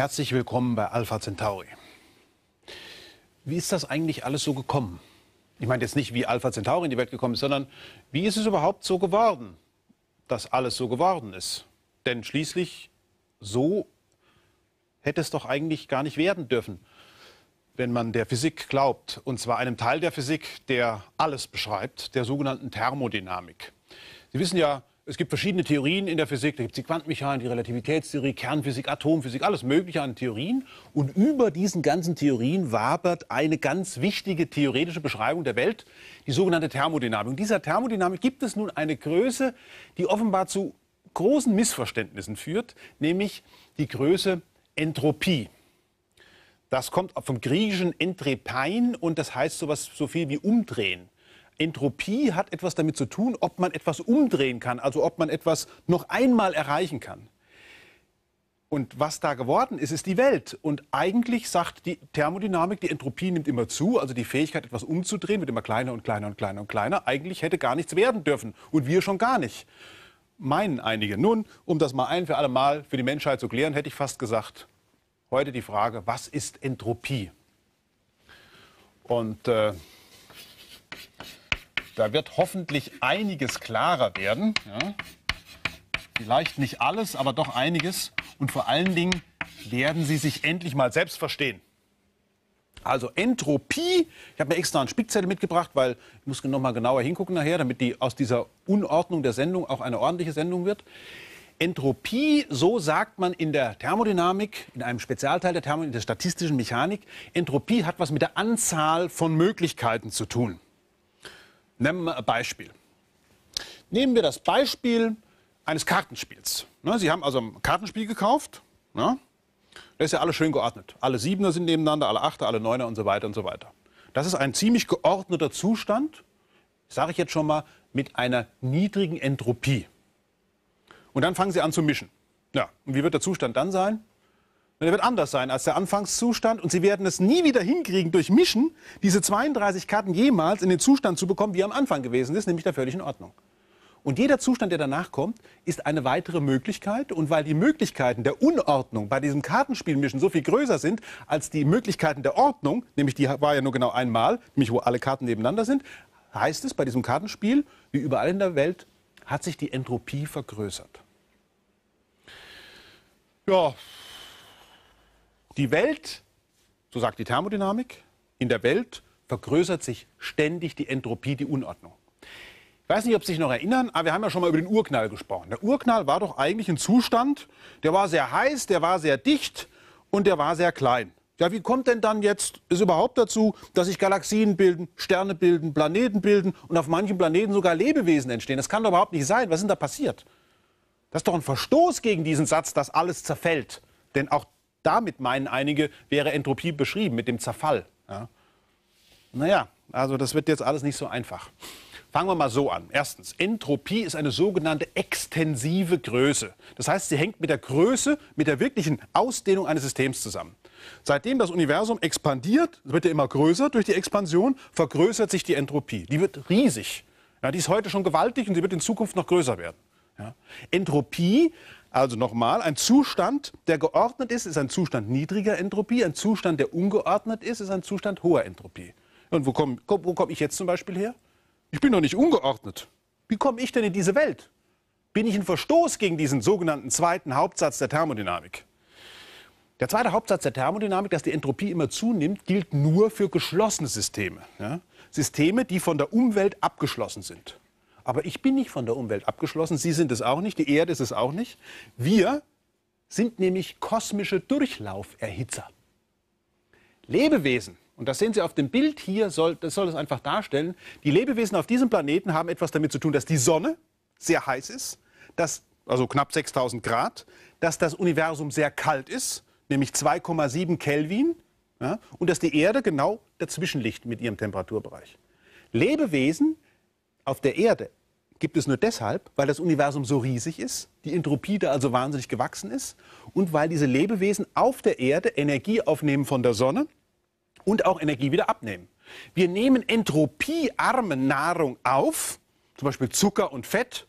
Herzlich willkommen bei Alpha Centauri. Wie ist das eigentlich alles so gekommen? Ich meine jetzt nicht, wie Alpha Centauri in die Welt gekommen ist, sondern wie ist es überhaupt so geworden, dass alles so geworden ist? Denn schließlich so hätte es doch eigentlich gar nicht werden dürfen, wenn man der Physik glaubt, und zwar einem Teil der Physik, der alles beschreibt, der sogenannten Thermodynamik. Sie wissen ja, es gibt verschiedene Theorien in der Physik. Da gibt es die Quantenmechanik, die Relativitätstheorie, Kernphysik, Atomphysik, alles Mögliche an Theorien. Und über diesen ganzen Theorien wabert eine ganz wichtige theoretische Beschreibung der Welt, die sogenannte Thermodynamik. Und dieser Thermodynamik gibt es nun eine Größe, die offenbar zu großen Missverständnissen führt, nämlich die Größe Entropie. Das kommt vom griechischen Entrepein und das heißt sowas so viel wie umdrehen. Entropie hat etwas damit zu tun, ob man etwas umdrehen kann, also ob man etwas noch einmal erreichen kann. Und was da geworden ist, ist die Welt. Und eigentlich sagt die Thermodynamik, die Entropie nimmt immer zu, also die Fähigkeit, etwas umzudrehen, wird immer kleiner und kleiner und kleiner und kleiner. Eigentlich hätte gar nichts werden dürfen und wir schon gar nicht. Meinen einige. Nun, um das mal ein für alle Mal für die Menschheit zu klären, hätte ich fast gesagt, heute die Frage, was ist Entropie? Und äh, da wird hoffentlich einiges klarer werden. Ja. Vielleicht nicht alles, aber doch einiges. Und vor allen Dingen werden Sie sich endlich mal selbst verstehen. Also Entropie, ich habe mir extra einen Spickzettel mitgebracht, weil ich muss noch mal genauer hingucken nachher, damit die aus dieser Unordnung der Sendung auch eine ordentliche Sendung wird. Entropie, so sagt man in der Thermodynamik, in einem Spezialteil der, Thermodynamik, der statistischen Mechanik, Entropie hat was mit der Anzahl von Möglichkeiten zu tun. Nehmen wir ein Beispiel. Nehmen wir das Beispiel eines Kartenspiels. Ne, Sie haben also ein Kartenspiel gekauft. Ne? Das ist ja alles schön geordnet. Alle Siebener sind nebeneinander, alle Achter, alle Neuner und so weiter und so weiter. Das ist ein ziemlich geordneter Zustand, sage ich jetzt schon mal, mit einer niedrigen Entropie. Und dann fangen Sie an zu mischen. Ja, und wie wird der Zustand dann sein? Und er wird anders sein als der Anfangszustand. Und sie werden es nie wieder hinkriegen, durch Mischen diese 32 Karten jemals in den Zustand zu bekommen, wie er am Anfang gewesen ist, nämlich der völligen Ordnung. Und jeder Zustand, der danach kommt, ist eine weitere Möglichkeit. Und weil die Möglichkeiten der Unordnung bei diesem Kartenspielmischen so viel größer sind als die Möglichkeiten der Ordnung, nämlich die war ja nur genau einmal, nämlich wo alle Karten nebeneinander sind, heißt es bei diesem Kartenspiel, wie überall in der Welt, hat sich die Entropie vergrößert. Ja, die Welt, so sagt die Thermodynamik, in der Welt vergrößert sich ständig die Entropie, die Unordnung. Ich weiß nicht, ob Sie sich noch erinnern, aber wir haben ja schon mal über den Urknall gesprochen. Der Urknall war doch eigentlich ein Zustand, der war sehr heiß, der war sehr dicht und der war sehr klein. Ja, wie kommt denn dann jetzt es überhaupt dazu, dass sich Galaxien bilden, Sterne bilden, Planeten bilden und auf manchen Planeten sogar Lebewesen entstehen? Das kann doch überhaupt nicht sein. Was ist denn da passiert? Das ist doch ein Verstoß gegen diesen Satz, dass alles zerfällt. Denn auch damit meinen einige, wäre Entropie beschrieben mit dem Zerfall. Ja. Naja, also das wird jetzt alles nicht so einfach. Fangen wir mal so an. Erstens, Entropie ist eine sogenannte extensive Größe. Das heißt, sie hängt mit der Größe, mit der wirklichen Ausdehnung eines Systems zusammen. Seitdem das Universum expandiert, wird ja immer größer durch die Expansion, vergrößert sich die Entropie. Die wird riesig. Ja, die ist heute schon gewaltig und sie wird in Zukunft noch größer werden. Ja. Entropie also nochmal, ein Zustand, der geordnet ist, ist ein Zustand niedriger Entropie. Ein Zustand, der ungeordnet ist, ist ein Zustand hoher Entropie. Und wo komme wo komm ich jetzt zum Beispiel her? Ich bin doch nicht ungeordnet. Wie komme ich denn in diese Welt? Bin ich ein Verstoß gegen diesen sogenannten zweiten Hauptsatz der Thermodynamik? Der zweite Hauptsatz der Thermodynamik, dass die Entropie immer zunimmt, gilt nur für geschlossene Systeme. Ja? Systeme, die von der Umwelt abgeschlossen sind. Aber ich bin nicht von der Umwelt abgeschlossen. Sie sind es auch nicht. Die Erde ist es auch nicht. Wir sind nämlich kosmische Durchlauferhitzer. Lebewesen, und das sehen Sie auf dem Bild hier, soll, das soll es einfach darstellen, die Lebewesen auf diesem Planeten haben etwas damit zu tun, dass die Sonne sehr heiß ist, dass, also knapp 6000 Grad, dass das Universum sehr kalt ist, nämlich 2,7 Kelvin, ja, und dass die Erde genau dazwischen liegt mit ihrem Temperaturbereich. Lebewesen, auf der Erde gibt es nur deshalb, weil das Universum so riesig ist, die Entropie da also wahnsinnig gewachsen ist und weil diese Lebewesen auf der Erde Energie aufnehmen von der Sonne und auch Energie wieder abnehmen. Wir nehmen entropiearme Nahrung auf, zum Beispiel Zucker und Fett,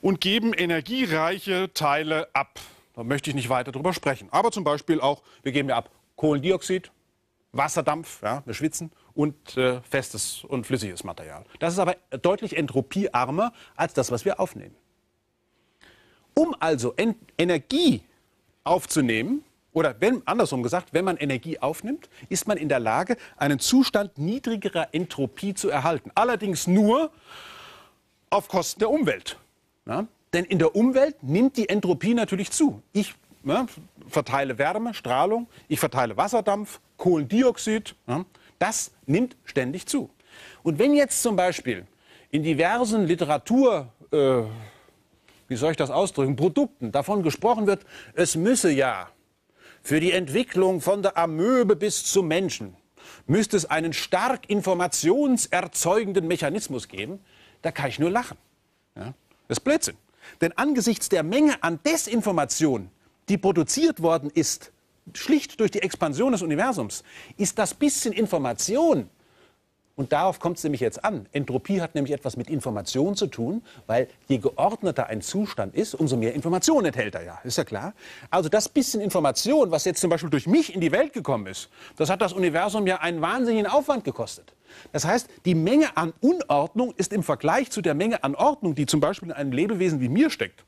und geben energiereiche Teile ab. Da möchte ich nicht weiter drüber sprechen. Aber zum Beispiel auch, wir geben ja ab Kohlendioxid, Wasserdampf, ja, wir schwitzen und äh, festes und flüssiges Material. Das ist aber deutlich entropiearmer als das, was wir aufnehmen. Um also en Energie aufzunehmen, oder wenn, andersrum gesagt, wenn man Energie aufnimmt, ist man in der Lage, einen Zustand niedrigerer Entropie zu erhalten. Allerdings nur auf Kosten der Umwelt. Ja? Denn in der Umwelt nimmt die Entropie natürlich zu. Ich ja, ne, verteile Wärme, Strahlung, ich verteile Wasserdampf, Kohlendioxid. Ja? Das nimmt ständig zu. Und wenn jetzt zum Beispiel in diversen Literatur, äh, wie soll ich das ausdrücken, Produkten davon gesprochen wird, es müsse ja für die Entwicklung von der Amöbe bis zum Menschen, müsste es einen stark informationserzeugenden Mechanismus geben, da kann ich nur lachen. Ja? Das ist Blödsinn. Denn angesichts der Menge an Desinformation, die produziert worden ist, schlicht durch die Expansion des Universums, ist das bisschen Information, und darauf kommt es nämlich jetzt an. Entropie hat nämlich etwas mit Information zu tun, weil je geordneter ein Zustand ist, umso mehr Information enthält er ja. Ist ja klar. Also das bisschen Information, was jetzt zum Beispiel durch mich in die Welt gekommen ist, das hat das Universum ja einen wahnsinnigen Aufwand gekostet. Das heißt, die Menge an Unordnung ist im Vergleich zu der Menge an Ordnung, die zum Beispiel in einem Lebewesen wie mir steckt,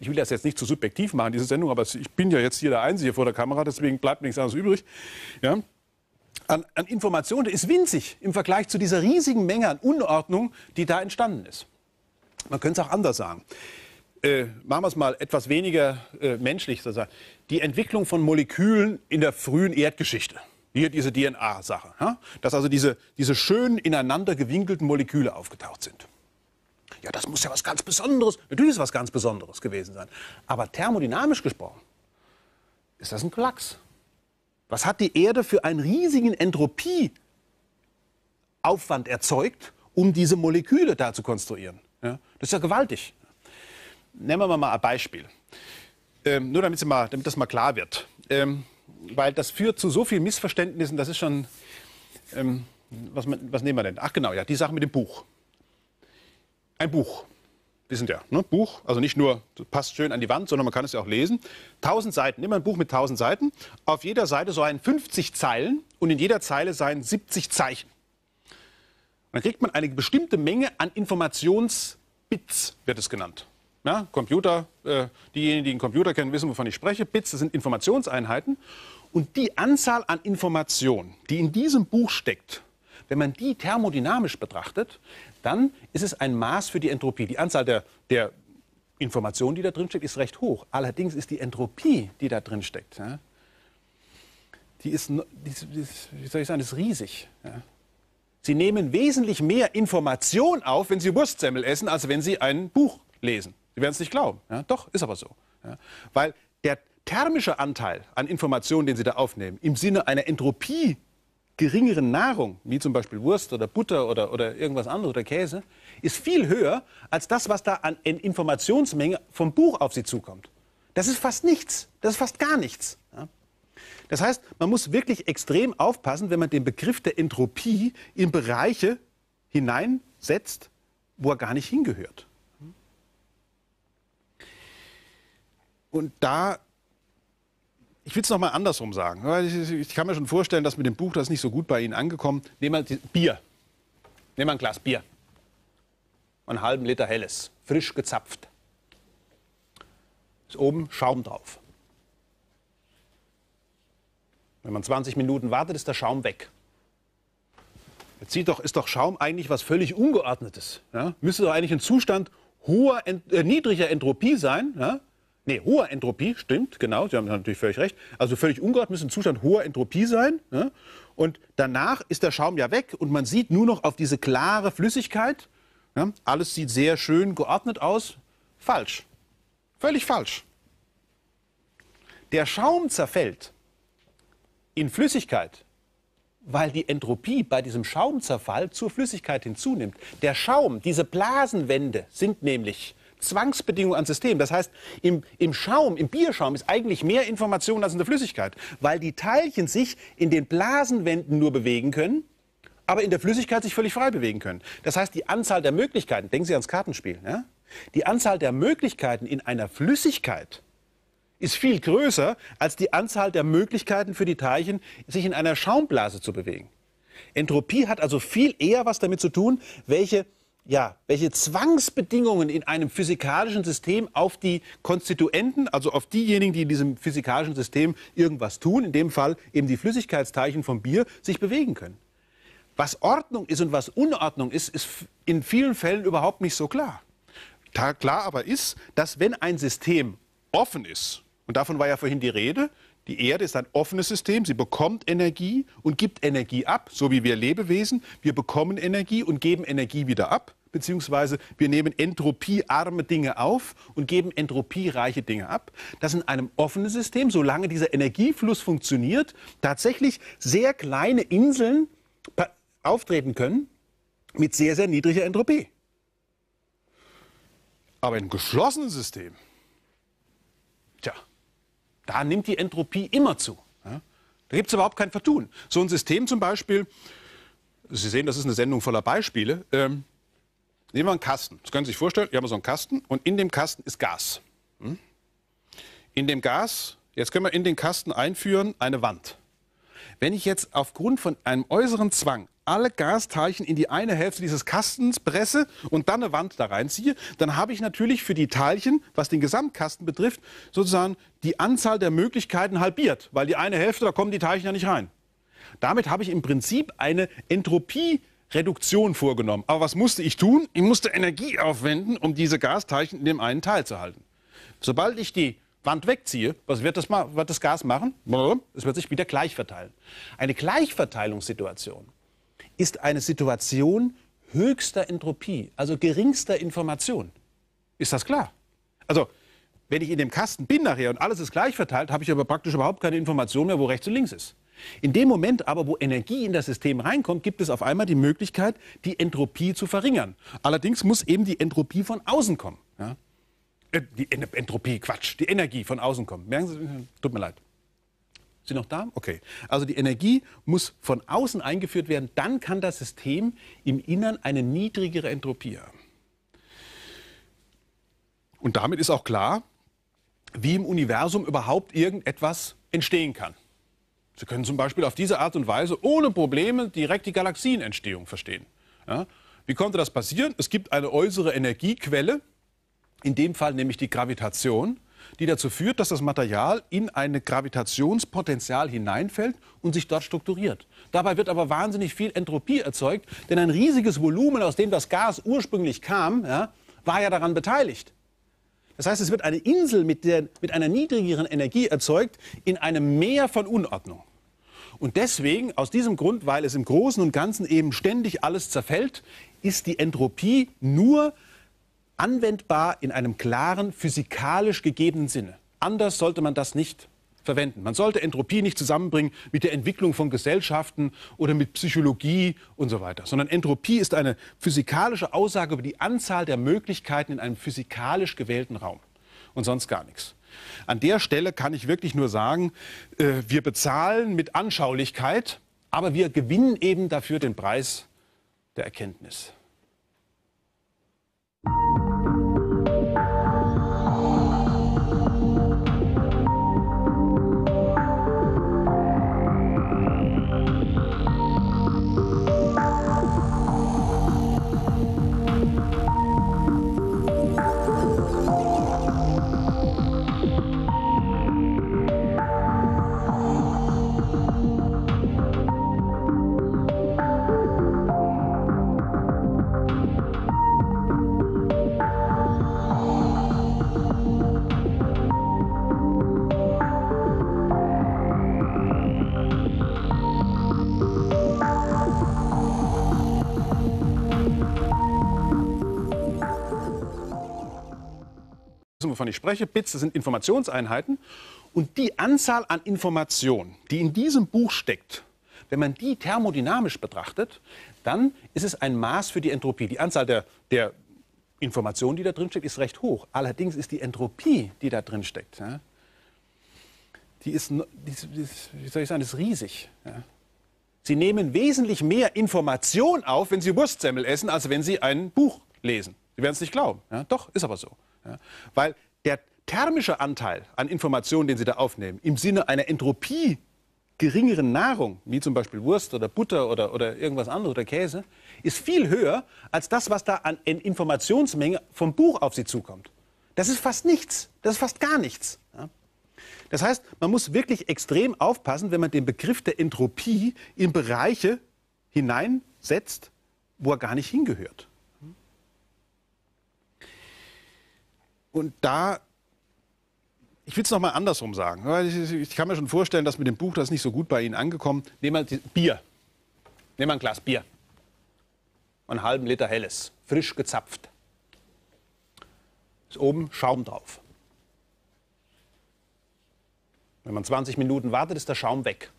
ich will das jetzt nicht zu subjektiv machen, diese Sendung, aber ich bin ja jetzt hier der Einzige vor der Kamera, deswegen bleibt nichts anderes übrig. Ja? An, an Informationen ist winzig im Vergleich zu dieser riesigen Menge an Unordnung, die da entstanden ist. Man könnte es auch anders sagen. Äh, machen wir es mal etwas weniger äh, menschlich sozusagen. Die Entwicklung von Molekülen in der frühen Erdgeschichte. Hier diese DNA-Sache. Ja? Dass also diese, diese schön ineinander gewinkelten Moleküle aufgetaucht sind ja, das muss ja was ganz Besonderes. Natürlich ist es was ganz Besonderes gewesen sein. Aber thermodynamisch gesprochen ist das ein Klacks. Was hat die Erde für einen riesigen Entropieaufwand erzeugt, um diese Moleküle da zu konstruieren? Ja, das ist ja gewaltig. Nehmen wir mal ein Beispiel. Ähm, nur damit, mal, damit, das mal klar wird. Ähm, weil das führt zu so vielen Missverständnissen, das ist schon. Ähm, was, was, nehmen wir denn? Ach genau, ja, die Sache mit dem Buch ein Buch. Wir sind ja, ne? Buch, also nicht nur passt schön an die Wand, sondern man kann es ja auch lesen. 1000 Seiten, nimm ein Buch mit 1000 Seiten. Auf jeder Seite seien 50 Zeilen und in jeder Zeile seien 70 Zeichen. Und dann kriegt man eine bestimmte Menge an Informationsbits, wird es genannt. Ja, Computer, äh, diejenigen, die einen Computer kennen, wissen, wovon ich spreche. Bits, das sind Informationseinheiten. Und die Anzahl an Informationen, die in diesem Buch steckt, wenn man die thermodynamisch betrachtet, dann ist es ein Maß für die Entropie. Die Anzahl der, der Informationen, die da drin steckt, ist recht hoch. Allerdings ist die Entropie, die da drin steckt, ja, die, ist, die, ist, wie soll ich sagen, ist riesig. Ja. Sie nehmen wesentlich mehr Information auf, wenn Sie Wurstsemmel essen, als wenn Sie ein Buch lesen. Sie werden es nicht glauben. Ja, doch, ist aber so. Ja, weil der thermische Anteil an Informationen, den Sie da aufnehmen, im Sinne einer Entropie geringeren Nahrung, wie zum Beispiel Wurst oder Butter oder, oder irgendwas anderes oder Käse, ist viel höher als das, was da an Informationsmenge vom Buch auf sie zukommt. Das ist fast nichts. Das ist fast gar nichts. Ja? Das heißt, man muss wirklich extrem aufpassen, wenn man den Begriff der Entropie in Bereiche hineinsetzt, wo er gar nicht hingehört. Und da ich will es nochmal andersrum sagen. Ich, kann mir schon vorstellen, dass mit dem Buch, das nicht so gut bei Ihnen angekommen. Nehmen wir Bier. Nehmen wir ein Glas Bier. Einen halben Liter helles, frisch gezapft. Ist oben Schaum drauf. Wenn man 20 Minuten wartet, ist der Schaum weg. Jetzt sieht doch, ist doch Schaum eigentlich was völlig Ungeordnetes. Ja? Müsste doch eigentlich ein Zustand hoher, äh, niedriger Entropie sein. Ja? Nee, hoher Entropie, stimmt, genau, Sie haben natürlich völlig recht. Also völlig ungeordnet müsste ein Zustand hoher Entropie sein. Ja? Ne? Und danach ist der Schaum ja weg und man sieht nur noch auf diese klare Flüssigkeit. Ja? Alles sieht sehr schön geordnet aus. Falsch. Völlig falsch. Der Schaum zerfällt in Flüssigkeit, weil die Entropie bei diesem Schaumzerfall zur Flüssigkeit hinzunimmt. Der Schaum, diese Blasenwände sind nämlich Zwangsbedingung ans System. Das heißt, im, im Schaum, im Bierschaum ist eigentlich mehr Information als in der Flüssigkeit, weil die Teilchen sich in den Blasenwänden nur bewegen können aber in der Flüssigkeit sich völlig frei bewegen können. Das heißt, die Anzahl der Möglichkeiten, denken Sie ans Kartenspiel, ja? die Anzahl der Möglichkeiten in einer Flüssigkeit ist viel größer als die Anzahl der Möglichkeiten für die Teilchen, sich in einer Schaumblase zu bewegen. Entropie hat also viel eher was damit zu tun, welche ja, welche Zwangsbedingungen in einem physikalischen System auf die Konstituenten, also auf diejenigen, die in diesem physikalischen System irgendwas tun, in dem Fall eben die Flüssigkeitsteilchen vom Bier, sich bewegen können. Was Ordnung ist und was Unordnung ist, ist in vielen Fällen überhaupt nicht so klar. Klar aber ist, dass wenn ein System offen ist, und davon war ja vorhin die Rede, die Erde ist ein offenes System, sie bekommt Energie und gibt Energie ab, so wie wir Lebewesen. Wir bekommen Energie und geben Energie wieder ab, beziehungsweise wir nehmen entropiearme Dinge auf und geben entropiereiche Dinge ab. Das in einem offenen System, solange dieser Energiefluss funktioniert, tatsächlich sehr kleine Inseln auftreten können mit sehr, sehr niedriger Entropie. Aber in einem geschlossenen System da nimmt die Entropie immer zu. Ja? Da gibt es überhaupt kein Vertun. So ein System zum Beispiel, Sie sehen, das ist eine Sendung voller Beispiele. Ähm, nehmen wir einen Kasten. Das können Sie sich vorstellen. Hier haben wir so einen Kasten und in dem Kasten ist Gas. Hm? In dem Gas, jetzt können wir in den Kasten einführen eine Wand. Wenn ich jetzt aufgrund von einem äußeren Zwang alle Gasteilchen in die eine Hälfte dieses Kastens presse und dann eine Wand da reinziehe, dann habe ich natürlich für die Teilchen, was den Gesamtkasten betrifft, sozusagen die Anzahl der Möglichkeiten halbiert, weil die eine Hälfte, da kommen die Teilchen ja nicht rein. Damit habe ich im Prinzip eine Entropiereduktion vorgenommen. Aber was musste ich tun? Ich musste Energie aufwenden, um diese Gasteilchen in dem einen Teil zu halten. Sobald ich die Wand wegziehe, was wird das, wird das Gas machen? Es wird sich wieder gleich verteilen. Eine Gleichverteilungssituation ist eine Situation höchster Entropie, also geringster Information. Ist das klar? Also, wenn ich in dem Kasten bin nachher und alles ist gleich verteilt, habe ich aber praktisch überhaupt keine Information mehr, wo rechts und links ist. In dem Moment aber, wo Energie in das System reinkommt, gibt es auf einmal die Möglichkeit, die Entropie zu verringern. Allerdings muss eben die Entropie von außen kommen. Ja? Äh, die Entropie, Quatsch, die Energie von außen kommen. Merken Sie, tut mir leid. Sie noch da? Okay. Also die Energie muss von außen eingeführt werden, dann kann das System im Innern eine niedrigere Entropie haben. Und damit ist auch klar, wie im Universum überhaupt irgendetwas entstehen kann. Sie können zum Beispiel auf diese Art und Weise ohne Probleme direkt die Galaxienentstehung verstehen. Ja? Wie konnte das passieren? Es gibt eine äußere Energiequelle, in dem Fall nämlich die Gravitation, die dazu führt, dass das Material in ein Gravitationspotenzial hineinfällt und sich dort strukturiert. Dabei wird aber wahnsinnig viel Entropie erzeugt, denn ein riesiges Volumen, aus dem das Gas ursprünglich kam, ja, war ja daran beteiligt. Das heißt, es wird eine Insel mit, der, mit einer niedrigeren Energie erzeugt in einem Meer von Unordnung. Und deswegen, aus diesem Grund, weil es im Großen und Ganzen eben ständig alles zerfällt, ist die Entropie nur anwendbar in einem klaren, physikalisch gegebenen Sinne. Anders sollte man das nicht verwenden. Man sollte Entropie nicht zusammenbringen mit der Entwicklung von Gesellschaften oder mit Psychologie und so weiter, sondern Entropie ist eine physikalische Aussage über die Anzahl der Möglichkeiten in einem physikalisch gewählten Raum und sonst gar nichts. An der Stelle kann ich wirklich nur sagen, äh, wir bezahlen mit Anschaulichkeit, aber wir gewinnen eben dafür den Preis der Erkenntnis. wovon ich spreche. Bits sind Informationseinheiten. Und die Anzahl an Informationen, die in diesem Buch steckt, wenn man die thermodynamisch betrachtet, dann ist es ein Maß für die Entropie. Die Anzahl der, der Informationen, die da drin steckt, ist recht hoch. Allerdings ist die Entropie, die da drin steckt, ja, die, ist, die, ist, wie soll ich sagen, ist riesig. Ja. Sie nehmen wesentlich mehr Information auf, wenn Sie Wurstsemmel essen, als wenn Sie ein Buch lesen. Sie werden es nicht glauben. Ja. Doch, ist aber so. Weil der thermische Anteil an Informationen, den Sie da aufnehmen, im Sinne einer Entropie geringeren Nahrung, wie zum Beispiel Wurst oder Butter oder, oder irgendwas anderes oder Käse, ist viel höher als das, was da an Informationsmenge vom Buch auf Sie zukommt. Das ist fast nichts. Das ist fast gar nichts. Ja? Das heißt, man muss wirklich extrem aufpassen, wenn man den Begriff der Entropie in Bereiche hineinsetzt, wo er gar nicht hingehört. Und da, ich will es nochmal andersrum sagen, ne, ich, ich, kann mir schon vorstellen, dass mit dem Buch das nicht so gut bei Ihnen angekommen. Nehmen wir Bier. Nehmen wir ein Glas Bier. Einen halben Liter helles, frisch gezapft. Ist oben Schaum drauf. Wenn man 20 Minuten wartet, ist der Schaum weg.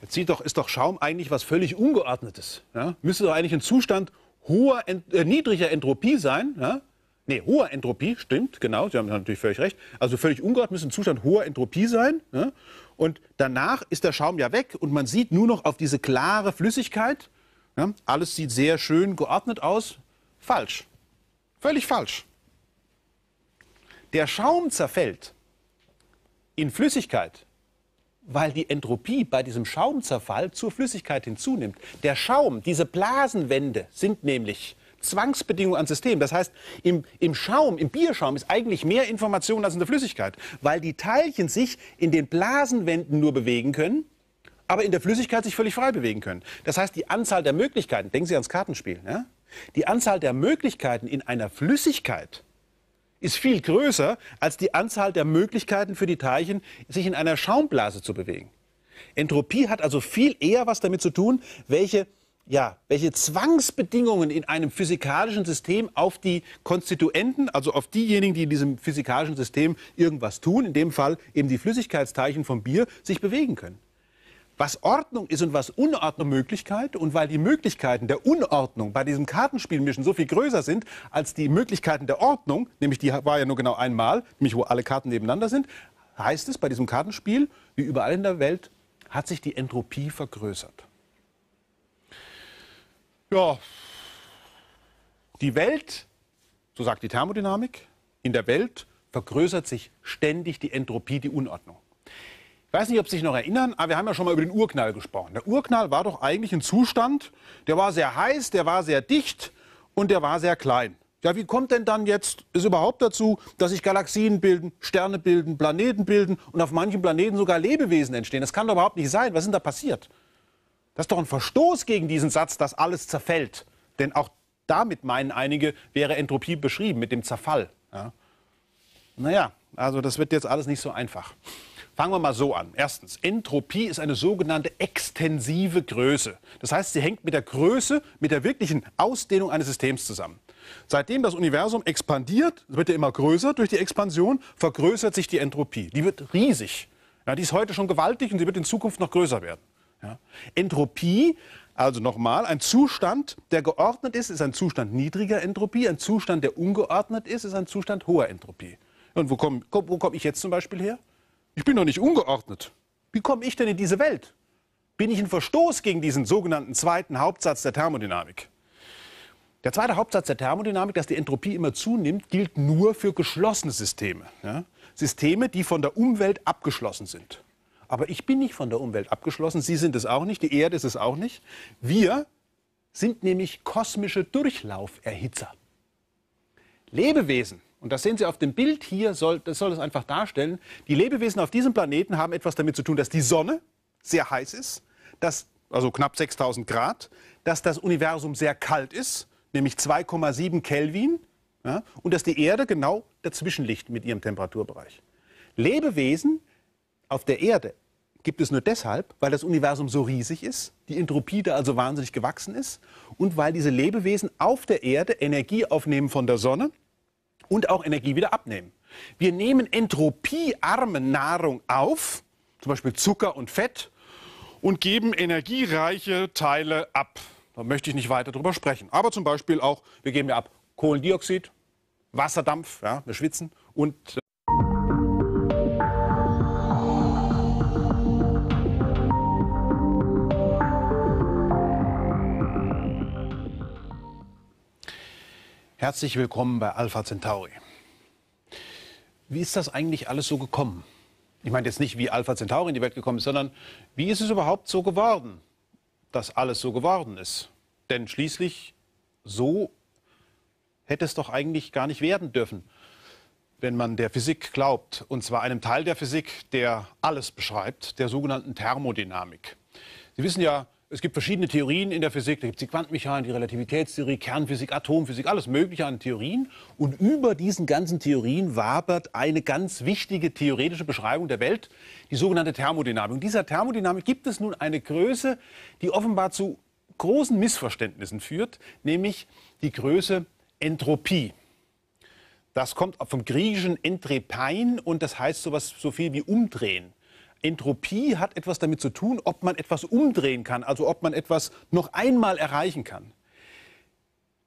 Jetzt sieht doch, ist doch Schaum eigentlich was völlig Ungeordnetes. Ja? Müsste doch eigentlich ein Zustand hoher, äh, niedriger Entropie sein. Ja? Nee, hoher Entropie, stimmt, genau, Sie haben natürlich völlig recht. Also völlig ungeordnet müsste ein Zustand hoher Entropie sein. Ne? Und danach ist der Schaum ja weg und man sieht nur noch auf diese klare Flüssigkeit. Ne? Alles sieht sehr schön geordnet aus. Falsch. Völlig falsch. Der Schaum zerfällt in Flüssigkeit, weil die Entropie bei diesem Schaumzerfall zur Flüssigkeit hinzunimmt. Der Schaum, diese Blasenwände sind nämlich Zwangsbedingung ans System. Das heißt, im, im Schaum, im Bierschaum ist eigentlich mehr Information als in der Flüssigkeit, weil die Teilchen sich in den Blasenwänden nur bewegen können aber in der Flüssigkeit sich völlig frei bewegen können. Das heißt, die Anzahl der Möglichkeiten, denken Sie ans Kartenspiel, ja? die Anzahl der Möglichkeiten in einer Flüssigkeit ist viel größer als die Anzahl der Möglichkeiten für die Teilchen, sich in einer Schaumblase zu bewegen. Entropie hat also viel eher was damit zu tun, welche ja, welche Zwangsbedingungen in einem physikalischen System auf die Konstituenten, also auf diejenigen, die in diesem physikalischen System irgendwas tun, in dem Fall eben die Flüssigkeitsteilchen vom Bier, sich bewegen können. Was Ordnung ist und was Unordnung Möglichkeit und weil die Möglichkeiten der Unordnung bei diesem Kartenspielmischen so viel größer sind als die Möglichkeiten der Ordnung, nämlich die war ja nur genau einmal, nämlich wo alle Karten nebeneinander sind, heißt es bei diesem Kartenspiel, wie überall in der Welt, hat sich die Entropie vergrößert. Ja, die Welt, so sagt die Thermodynamik, in der Welt vergrößert sich ständig die Entropie, die Unordnung. Ich weiß nicht, ob Sie sich noch erinnern, aber wir haben ja schon mal über den Urknall gesprochen. Der Urknall war doch eigentlich ein Zustand, der war sehr heiß, der war sehr dicht und der war sehr klein. Ja, wie kommt denn dann jetzt es überhaupt dazu, dass sich Galaxien bilden, Sterne bilden, Planeten bilden und auf manchen Planeten sogar Lebewesen entstehen? Das kann doch überhaupt nicht sein. Was ist denn da passiert? Das ist doch ein Verstoß gegen diesen Satz, dass alles zerfällt. Denn auch damit meinen einige, wäre Entropie beschrieben mit dem Zerfall. Ja. Naja, also das wird jetzt alles nicht so einfach. Fangen wir mal so an. Erstens, Entropie ist eine sogenannte extensive Größe. Das heißt, sie hängt mit der Größe, mit der wirklichen Ausdehnung eines Systems zusammen. Seitdem das Universum expandiert, wird ja immer größer durch die Expansion, vergrößert sich die Entropie. Die wird riesig. Ja, die ist heute schon gewaltig und sie wird in Zukunft noch größer werden. Ja. Entropie, also nochmal, ein Zustand, der geordnet ist, ist ein Zustand niedriger Entropie. Ein Zustand, der ungeordnet ist, ist ein Zustand hoher Entropie. Und wo komme wo komm ich jetzt zum Beispiel her? Ich bin doch nicht ungeordnet. Wie komme ich denn in diese Welt? Bin ich ein Verstoß gegen diesen sogenannten zweiten Hauptsatz der Thermodynamik? Der zweite Hauptsatz der Thermodynamik, dass die Entropie immer zunimmt, gilt nur für geschlossene Systeme. Ja? Systeme, die von der Umwelt abgeschlossen sind. Aber ich bin nicht von der Umwelt abgeschlossen. Sie sind es auch nicht. Die Erde ist es auch nicht. Wir sind nämlich kosmische Durchlauferhitzer. Lebewesen, und das sehen Sie auf dem Bild hier, soll, das soll es einfach darstellen, die Lebewesen auf diesem Planeten haben etwas damit zu tun, dass die Sonne sehr heiß ist, dass, also knapp 6000 Grad, dass das Universum sehr kalt ist, nämlich 2,7 Kelvin, ja, und dass die Erde genau dazwischen liegt mit ihrem Temperaturbereich. Lebewesen auf der Erde gibt es nur deshalb, weil das Universum so riesig ist, die Entropie da also wahnsinnig gewachsen ist und weil diese Lebewesen auf der Erde Energie aufnehmen von der Sonne und auch Energie wieder abnehmen. Wir nehmen entropiearme Nahrung auf, zum Beispiel Zucker und Fett, und geben energiereiche Teile ab. Da möchte ich nicht weiter drüber sprechen. Aber zum Beispiel auch, wir geben ja ab Kohlendioxid, Wasserdampf, ja, wir schwitzen und Herzlich willkommen bei Alpha Centauri. Wie ist das eigentlich alles so gekommen? Ich meine jetzt nicht, wie Alpha Centauri in die Welt gekommen ist, sondern wie ist es überhaupt so geworden, dass alles so geworden ist? Denn schließlich so hätte es doch eigentlich gar nicht werden dürfen, wenn man der Physik glaubt, und zwar einem Teil der Physik, der alles beschreibt, der sogenannten Thermodynamik. Sie wissen ja, es gibt verschiedene Theorien in der Physik. Da gibt es die Quantenmechanik, die Relativitätstheorie, Kernphysik, Atomphysik, alles Mögliche an Theorien. Und über diesen ganzen Theorien wabert eine ganz wichtige theoretische Beschreibung der Welt, die sogenannte Thermodynamik. Und dieser Thermodynamik gibt es nun eine Größe, die offenbar zu großen Missverständnissen führt, nämlich die Größe Entropie. Das kommt vom griechischen Entrepein und das heißt sowas so viel wie umdrehen. Entropie hat etwas damit zu tun, ob man etwas umdrehen kann, also ob man etwas noch einmal erreichen kann.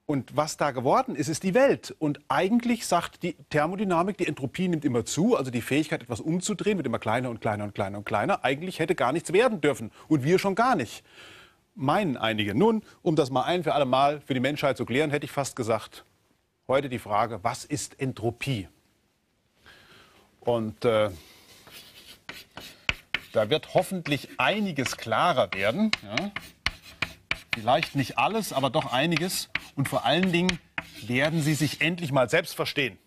Und was da geworden ist, ist die Welt. Und eigentlich sagt die Thermodynamik, die Entropie nimmt immer zu, also die Fähigkeit, etwas umzudrehen, wird immer kleiner und kleiner und kleiner und kleiner. Eigentlich hätte gar nichts werden dürfen und wir schon gar nicht. Meinen einige. Nun, um das mal ein für alle Mal für die Menschheit zu klären, hätte ich fast gesagt, heute die Frage, was ist Entropie? Und äh, da wird hoffentlich einiges klarer werden. Ja. Vielleicht nicht alles, aber doch einiges. Und vor allen Dingen werden Sie sich endlich mal selbst verstehen.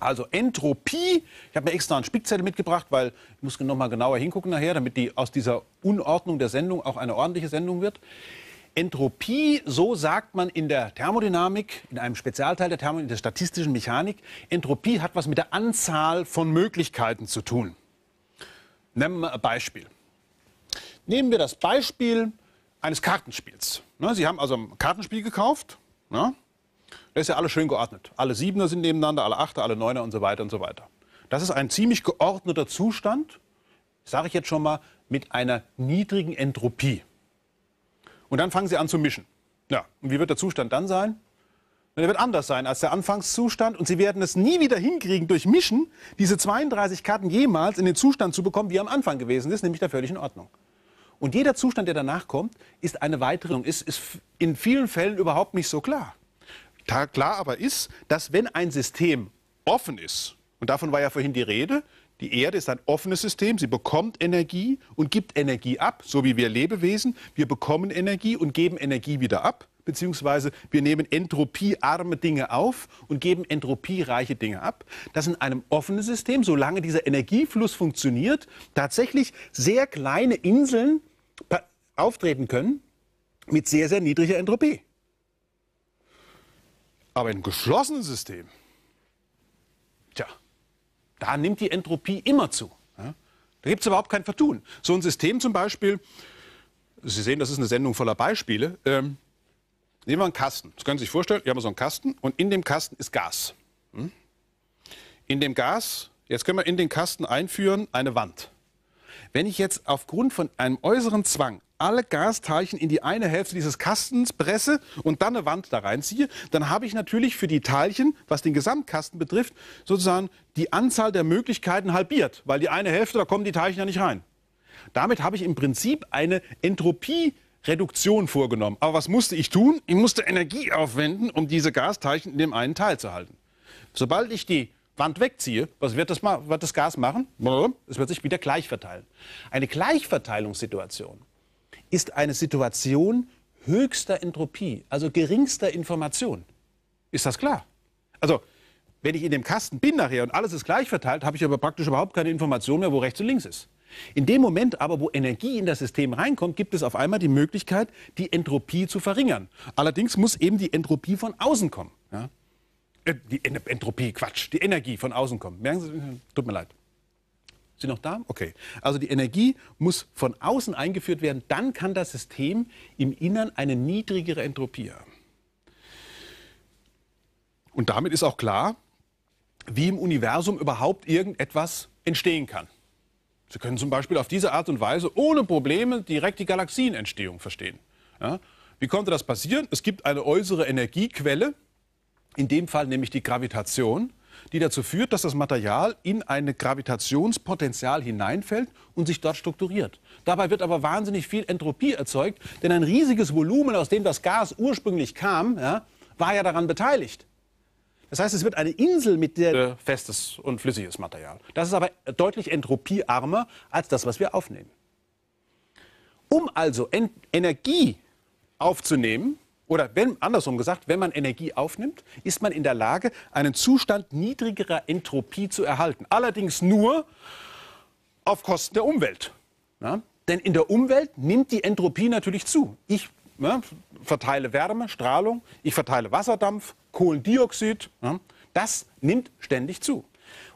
Also Entropie, ich habe mir extra einen Spickzettel mitgebracht, weil ich muss noch mal genauer hingucken nachher, damit die aus dieser Unordnung der Sendung auch eine ordentliche Sendung wird. Entropie, so sagt man in der Thermodynamik, in einem Spezialteil der Thermodynamik, der statistischen Mechanik, Entropie hat was mit der Anzahl von Möglichkeiten zu tun. Nehmen wir ein Beispiel. Nehmen wir das Beispiel eines Kartenspiels. Ne, Sie haben also ein Kartenspiel gekauft. Ne? Das ist ja alles schön geordnet. Alle Siebener sind nebeneinander, alle Achter, alle Neuner und so weiter und so weiter. Das ist ein ziemlich geordneter Zustand, sage ich jetzt schon mal, mit einer niedrigen Entropie. Und dann fangen Sie an zu mischen. Ja, und wie wird der Zustand dann sein? Und er wird anders sein als der Anfangszustand. Und Sie werden es nie wieder hinkriegen, durch Mischen diese 32 Karten jemals in den Zustand zu bekommen, wie er am Anfang gewesen ist, nämlich der völligen Ordnung. Und jeder Zustand, der danach kommt, ist eine weitere und ist, ist in vielen Fällen überhaupt nicht so klar. Klar aber ist, dass wenn ein System offen ist, und davon war ja vorhin die Rede, die Erde ist ein offenes System, sie bekommt Energie und gibt Energie ab, so wie wir Lebewesen. Wir bekommen Energie und geben Energie wieder ab beziehungsweise wir nehmen entropiearme Dinge auf und geben entropiereiche Dinge ab, dass in einem offenen System, solange dieser Energiefluss funktioniert, tatsächlich sehr kleine Inseln auftreten können mit sehr, sehr niedriger Entropie. Aber in einem geschlossenen System, tja, da nimmt die Entropie immer zu. Da gibt es überhaupt kein Vertun. So ein System zum Beispiel, Sie sehen, das ist eine Sendung voller Beispiele, ähm, Nehmen wir einen Kasten. Das können Sie sich vorstellen. Wir haben so einen Kasten und in dem Kasten ist Gas. Hm? In dem Gas, jetzt können wir in den Kasten einführen eine Wand. Wenn ich jetzt aufgrund von einem äußeren Zwang alle Gasteilchen in die eine Hälfte dieses Kastens presse und dann eine Wand da reinziehe, dann habe ich natürlich für die Teilchen, was den Gesamtkasten betrifft, sozusagen die Anzahl der Möglichkeiten halbiert, weil die eine Hälfte, da kommen die Teilchen ja nicht rein. Damit habe ich im Prinzip eine Entropie Reduktion vorgenommen. Aber was musste ich tun? Ich musste Energie aufwenden, um diese Gasteilchen in dem einen Teil zu halten. Sobald ich die Wand wegziehe, was wird das, wird das Gas machen? Es wird sich wieder gleich verteilen. Eine Gleichverteilungssituation ist eine Situation höchster Entropie, also geringster Information. Ist das klar? Also, wenn ich in dem Kasten bin nachher und alles ist gleich verteilt, habe ich aber praktisch überhaupt keine Information mehr, wo rechts und links ist. In dem Moment aber, wo Energie in das System reinkommt, gibt es auf einmal die Möglichkeit, die Entropie zu verringern. Allerdings muss eben die Entropie von außen kommen. Ja? Äh, die Entropie, Quatsch, die Energie von außen kommen. Merken Sie, äh, tut mir leid. Sie noch da? Okay. Also die Energie muss von außen eingeführt werden, dann kann das System im Innern eine niedrigere Entropie haben. Und damit ist auch klar, wie im Universum überhaupt irgendetwas entstehen kann. Sie können zum Beispiel auf diese Art und Weise ohne Probleme direkt die Galaxienentstehung verstehen. Ja? Wie konnte das passieren? Es gibt eine äußere Energiequelle, in dem Fall nämlich die Gravitation, die dazu führt, dass das Material in ein Gravitationspotenzial hineinfällt und sich dort strukturiert. Dabei wird aber wahnsinnig viel Entropie erzeugt, denn ein riesiges Volumen, aus dem das Gas ursprünglich kam, ja, war ja daran beteiligt. Das heißt, es wird eine Insel mit der... Äh, festes und flüssiges Material. Das ist aber deutlich entropiearmer als das, was wir aufnehmen. Um also en Energie aufzunehmen, oder wenn, andersrum gesagt, wenn man Energie aufnimmt, ist man in der Lage, einen Zustand niedrigerer Entropie zu erhalten. Allerdings nur auf Kosten der Umwelt. Ja? Denn in der Umwelt nimmt die Entropie natürlich zu. Ich ne, verteile Wärme, Strahlung, ich verteile Wasserdampf, Kohlendioxid. Ne, das nimmt ständig zu.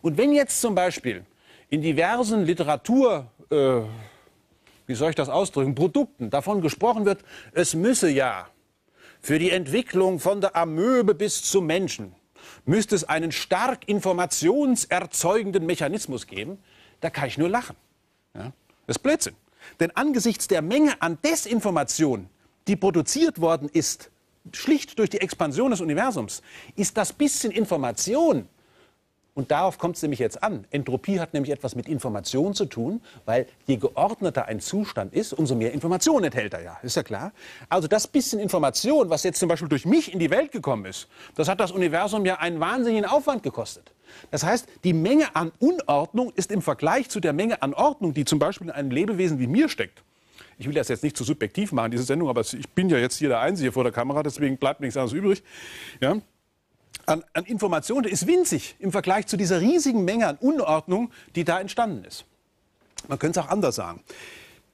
Und wenn jetzt zum Beispiel in diversen Literatur, äh, wie soll ich das ausdrücken, Produkten davon gesprochen wird, es müsse ja für die Entwicklung von der Amöbe bis zum Menschen, müsste es einen stark informationserzeugenden Mechanismus geben, da kann ich nur lachen. Ja? Das ist Blödsinn. Denn angesichts der Menge an Desinformation, die produziert worden ist, schlicht durch die Expansion des Universums, ist das bisschen Information. Und darauf kommt es nämlich jetzt an. Entropie hat nämlich etwas mit Information zu tun, weil je geordneter ein Zustand ist, umso mehr Information enthält er ja. Ist ja klar. Also das bisschen Information, was jetzt zum Beispiel durch mich in die Welt gekommen ist, das hat das Universum ja einen wahnsinnigen Aufwand gekostet. Das heißt, die Menge an Unordnung ist im Vergleich zu der Menge an Ordnung, die zum Beispiel in einem Lebewesen wie mir steckt, ich will das jetzt nicht zu subjektiv machen, diese Sendung, aber ich bin ja jetzt hier der Einzige vor der Kamera, deswegen bleibt nichts anderes übrig. Ja? An, an Informationen ist winzig im Vergleich zu dieser riesigen Menge an Unordnung, die da entstanden ist. Man könnte es auch anders sagen.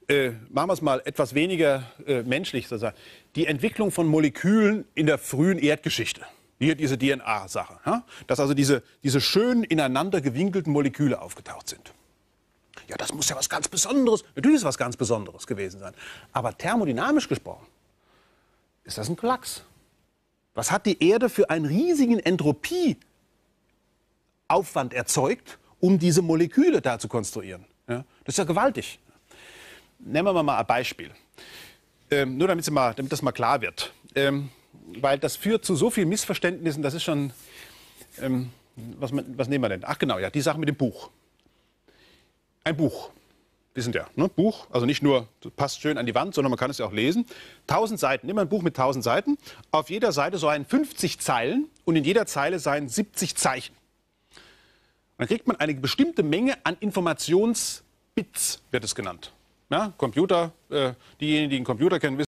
Äh, machen wir es mal etwas weniger äh, menschlich sozusagen. Die Entwicklung von Molekülen in der frühen Erdgeschichte. Hier diese DNA-Sache. Ja? Dass also diese, diese schön ineinander gewinkelten Moleküle aufgetaucht sind ja, das muss ja was ganz Besonderes, natürlich ist was ganz Besonderes gewesen sein. Aber thermodynamisch gesprochen ist das ein Klacks. Was hat die Erde für einen riesigen Entropieaufwand erzeugt, um diese Moleküle da zu konstruieren? Ja, das ist ja gewaltig. Nehmen wir mal ein Beispiel. Ähm, nur damit, mal, damit das mal klar wird. Ähm, weil das führt zu so vielen Missverständnissen, das ist schon. Ähm, was, was, nehmen wir denn? Ach genau, ja, die Sache mit dem Buch ein Buch. Wir sind ja, ne? Buch, also nicht nur, passt schön an die Wand, sondern man kann es ja auch lesen. 1000 Seiten, immer ein Buch mit 1000 Seiten. Auf jeder Seite seien 50 Zeilen und in jeder Zeile seien 70 Zeichen. dann kriegt man eine bestimmte Menge an Informationsbits, wird es genannt. Ja? Computer, äh, diejenigen, die einen Computer kennen, wissen,